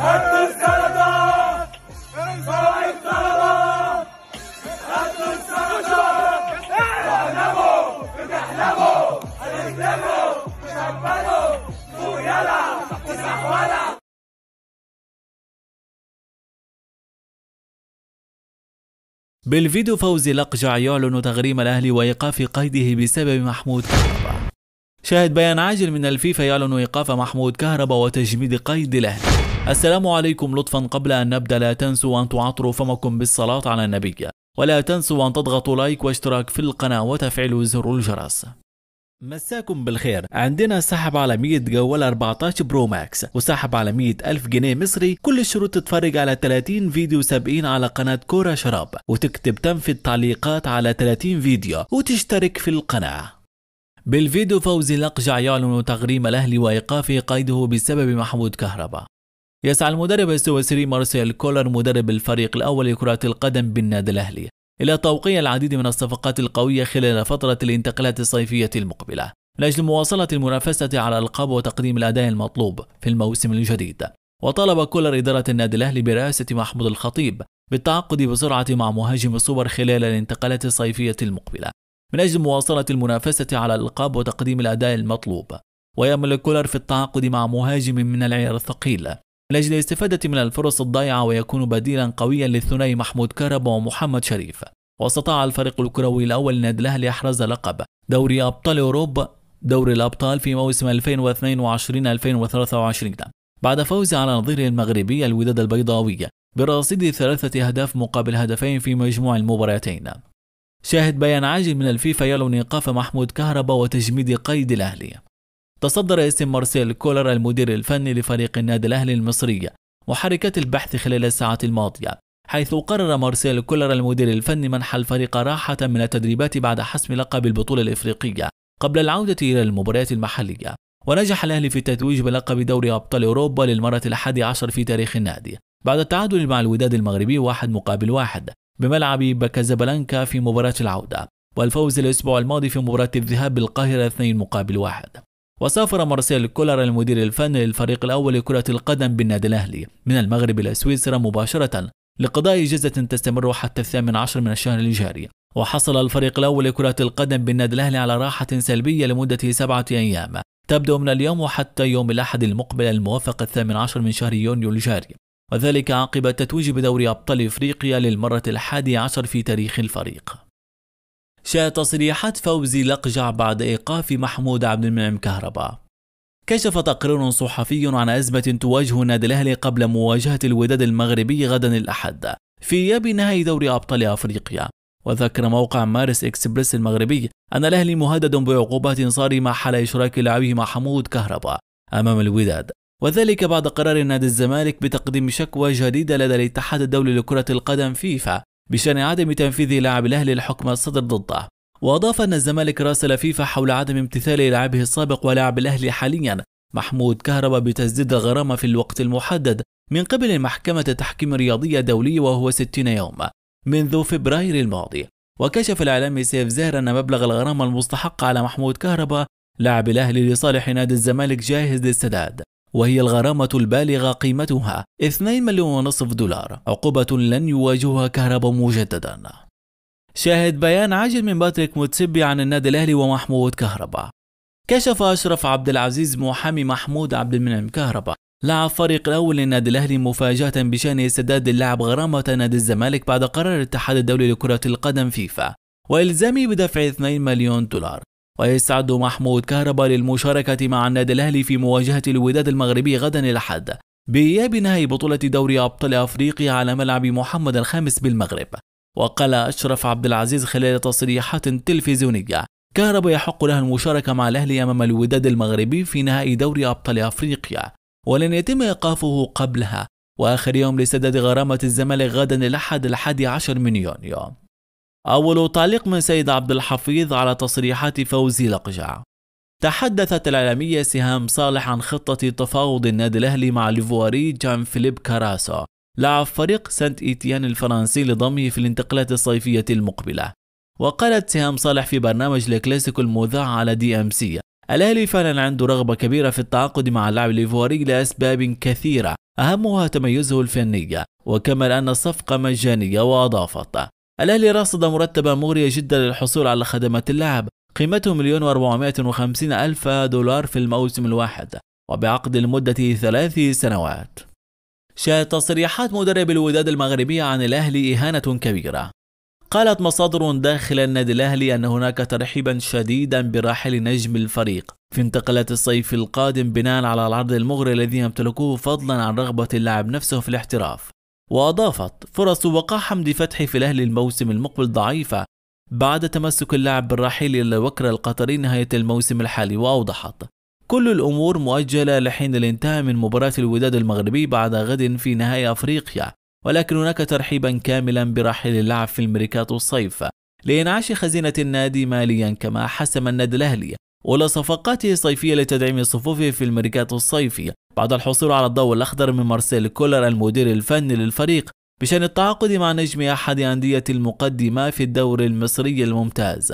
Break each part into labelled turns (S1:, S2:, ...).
S1: السلطة السلطة بتحلموا بالفيديو فوزي لقجع يعلن تغريم الأهلي وإيقاف قيده بسبب محمود كهربا شاهد بيان عاجل من الفيفا يعلن إيقاف محمود كهربا وتجميد قيد الأهلي السلام عليكم لطفا قبل أن نبدأ لا تنسوا أن تعطروا فمكم بالصلاة على النبي ولا تنسوا أن تضغطوا لايك واشتراك في القناة وتفعلوا زر الجرس مساكم بالخير عندنا سحب على 100 جوال 14 برو ماكس وسحب على 100 ألف جنيه مصري كل الشروط تتفرج على 30 فيديو سابقين على قناة كورة شراب وتكتب تم في التعليقات على 30 فيديو وتشترك في القناة بالفيديو فوزي لقجع يعلن تغريم الأهلي وإيقاف قيده بسبب محمود كهربا يسعى المدرب السويسري مارسيل كولر مدرب الفريق الأول لكرة القدم بالنادي الأهلي إلى توقيع العديد من الصفقات القوية خلال فترة الانتقالات الصيفية المقبلة من أجل مواصلة المنافسة على الألقاب وتقديم الأداء المطلوب في الموسم الجديد وطلب كولر إدارة النادي الأهلي برئاسة محمود الخطيب بالتعاقد بسرعة مع مهاجم السوبر خلال الانتقالات الصيفية المقبلة من أجل مواصلة المنافسة على الألقاب وتقديم الأداء المطلوب ويأمل كولر في التعاقد مع مهاجم من العيار الثقيل من أجل الاستفادة من الفرص الضائعة ويكون بديلا قويا للثنائي محمود كرب ومحمد شريف واستطاع الفريق الكروي الأول نادي الأهلي إحراز لقب دوري أبطال أوروبا دوري الأبطال في موسم 2022-2023 بعد فوزه على نظيره المغربي الوداد البيضاوي برصيد ثلاثة أهداف مقابل هدفين في مجموع المباراتين شاهد بيان عاجل من الفيفا يلون إيقاف محمود كهربا وتجميد قيد الأهلي تصدر اسم مارسيل كولر المدير الفني لفريق النادي الأهلي المصري وحركات البحث خلال الساعات الماضية حيث قرر مارسيل كولر المدير الفني منح الفريق راحة من التدريبات بعد حسم لقب البطولة الإفريقية قبل العودة إلى المباريات المحلية ونجح الأهلي في التتويج بلقب دوري أبطال أوروبا للمرة الحادي عشر في تاريخ النادي بعد التعادل مع الوداد المغربي واحد مقابل واحد بملعب بكازابلانكا في مباراة العودة والفوز الأسبوع الماضي في مباراة الذهاب بالقاهرة اثنين مقابل واحد وسافر مارسيل كولر المدير الفني للفريق الأول لكرة القدم بالنادي الأهلي من المغرب إلى سويسرا مباشرة لقضاء إجازة تستمر حتى الثامن عشر من الشهر الجاري وحصل الفريق الأول لكرة القدم بالنادي الأهلي على راحة سلبية لمدة سبعة أيام تبدأ من اليوم وحتى يوم الأحد المقبل الموافق الثامن عشر من شهر يونيو الجاري وذلك عقب التتويج بدوري أبطال إفريقيا للمرة الحادي عشر في تاريخ الفريق شاء تصريحات فوزي لقجع بعد إيقاف محمود عبد المنعم كهربا كشف تقرير صحفي عن أزمة تواجه نادي الأهلي قبل مواجهة الوداد المغربي غدا الأحد في يب نهائي دوري أبطال أفريقيا وذكر موقع مارس إكسبريس المغربي أن الأهلي مهدد بعقوبات صارمة حال إشراك لاعبه محمود كهربا أمام الوداد وذلك بعد قرار نادي الزمالك بتقديم شكوى جديدة لدى الاتحاد الدولي لكرة القدم فيفا بشأن عدم تنفيذ لاعب الأهلي الحكم الصدر ضده وأضاف أن الزمالك راسل فيفا حول عدم امتثال لاعبه السابق ولاعب الأهلي حاليا محمود كهربا بتسديد الغرامة في الوقت المحدد من قبل محكمة تحكيم رياضية دولية وهو 60 يوم منذ فبراير الماضي وكشف الإعلامي سيف زهر أن مبلغ الغرامة المستحقة على محمود كهربا لاعب الأهلي لصالح نادي الزمالك جاهز للسداد وهي الغرامة البالغة قيمتها 2 مليون ونصف دولار عقوبة لن يواجهها كهرباء مجددا شاهد بيان عاجل من باتريك متسبي عن النادي الأهلي ومحمود كهرباء كشف أشرف عبد العزيز محامي محمود عبد المنعم كهرباء لعب فريق الأول للنادي الأهلي مفاجأة بشأن سداد اللاعب غرامة نادي الزمالك بعد قرار الاتحاد الدولي لكرة القدم فيفا وإلزامه بدفع 2 مليون دولار ويستعد محمود كهربا للمشاركة مع النادي الأهلي في مواجهة الوداد المغربي غدا الأحد بإياب نهائي بطولة دوري أبطال أفريقيا على ملعب محمد الخامس بالمغرب وقال أشرف عبد العزيز خلال تصريحات تلفزيونية كهربا يحق له المشاركة مع الأهلي أمام الوداد المغربي في نهائي دوري أبطال أفريقيا ولن يتم إيقافه قبلها وآخر يوم لسداد غرامة الزمالك غدا الأحد الحادي عشر من يونيو أول تعليق من سيد عبد الحفيظ على تصريحات فوزي لقجع تحدثت الإعلامية سهام صالح عن خطة تفاوض النادي الأهلي مع ليفواري جان فيليب كاراسو لاعب فريق سانت إيتيان الفرنسي لضمه في الانتقالات الصيفية المقبلة وقالت سهام صالح في برنامج الكلاسيكو المذاع على دي أم سي الأهلي فعلا عنده رغبة كبيرة في التعاقد مع اللاعب الإيفواري لأسباب كثيرة أهمها تميزه الفني وكما أن الصفقة مجانية وأضافت الأهلي راصد مرتبة مغرية جدا للحصول على خدمات اللاعب قيمته مليون وأربعمائة وخمسين ألف دولار في الموسم الواحد وبعقد لمدة ثلاث سنوات شاهد تصريحات مدرب الوداد المغربي عن الأهلي إهانة كبيرة قالت مصادر داخل النادي الأهلي أن هناك ترحيبا شديدا براحل نجم الفريق في انتقالات الصيف القادم بناء على العرض المغري الذي يمتلكه فضلا عن رغبة اللاعب نفسه في الاحتراف وأضافت فرص وقاح حمدي فتحي في الأهلي الموسم المقبل ضعيفة بعد تمسك اللاعب بالرحيل إلى الوكرة القطري نهاية الموسم الحالي وأوضحت كل الأمور مؤجلة لحين الانتهاء من مباراة الوداد المغربي بعد غد في نهائي أفريقيا ولكن هناك ترحيبا كاملا برحيل اللاعب في الميركاتو الصيف لإنعاش خزينة النادي ماليا كما حسم النادي الأهلي ولا صفقاته الصيفية لتدعيم صفوفه في الميركاتو الصيفي بعد الحصول على الضوء الأخضر من مارسيل كولر المدير الفني للفريق بشأن التعاقد مع نجم أحد أندية المقدمة في الدوري المصري الممتاز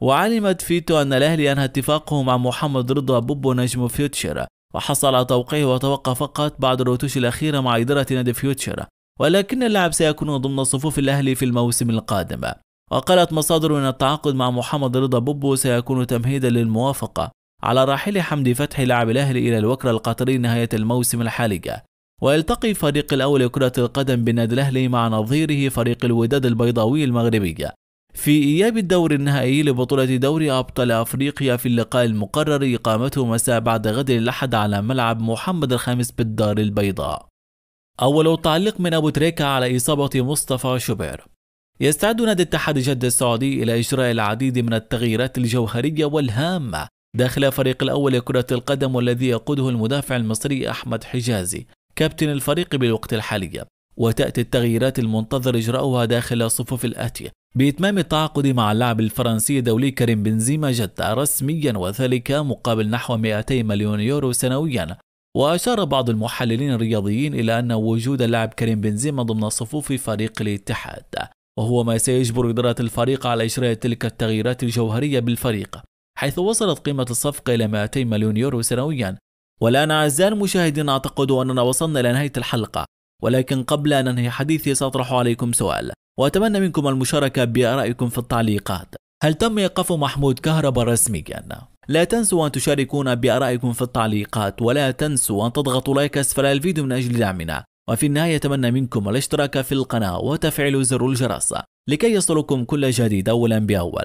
S1: وعلمت فيتو أن الأهلي أنهى اتفاقه مع محمد رضا بوبو نجم فيوتشر وحصل على توقيعه وتوقع فقط بعد الروتوش الأخيرة مع إدارة نادي فيوتشر ولكن اللاعب سيكون ضمن صفوف الأهلي في الموسم القادم وقالت مصادر أن التعاقد مع محمد رضا بوبو سيكون تمهيدا للموافقة على راحل حمدي فتحي لاعب الأهلي إلى الوكرة القطري نهاية الموسم الحالي ويلتقي فريق الأول لكرة القدم بالنادي الأهلي مع نظيره فريق الوداد البيضاوي المغربي في إياب الدور النهائي لبطولة دوري أبطال أفريقيا في اللقاء المقرر إقامته مساء بعد غد الأحد على ملعب محمد الخامس بالدار البيضاء أول تعليق من أبو تريكة على إصابة مصطفى شوبير يستعد نادي اتحاد جدة السعودي إلى إجراء العديد من التغييرات الجوهرية والهامة داخل فريق الأول لكرة القدم والذي يقوده المدافع المصري أحمد حجازي كابتن الفريق بالوقت الحالي وتأتي التغييرات المنتظر إجراؤها داخل الصفوف الآتية بإتمام التعاقد مع اللاعب الفرنسي دولي كريم بنزيما جدة رسميا وذلك مقابل نحو 200 مليون يورو سنويا وأشار بعض المحللين الرياضيين إلى أن وجود اللاعب كريم بنزيما ضمن صفوف فريق الاتحاد وهو ما سيجبر إدارة الفريق على إجراء تلك التغييرات الجوهرية بالفريق حيث وصلت قيمة الصفقة إلى 200 مليون يورو سنويا والآن أعزائي المشاهدين أعتقد أننا وصلنا إلى نهاية الحلقة ولكن قبل أن أنهي حديثي سأطرح عليكم سؤال وأتمنى منكم المشاركة بآرائكم في التعليقات هل تم إيقاف محمود كهربا رسميا؟ لا تنسوا أن تشاركونا بآرائكم في التعليقات ولا تنسوا أن تضغطوا لايك أسفل الفيديو من أجل دعمنا وفي النهاية أتمنى منكم الاشتراك في القناة وتفعيل زر الجرس لكي يصلكم كل جديد أولا بأول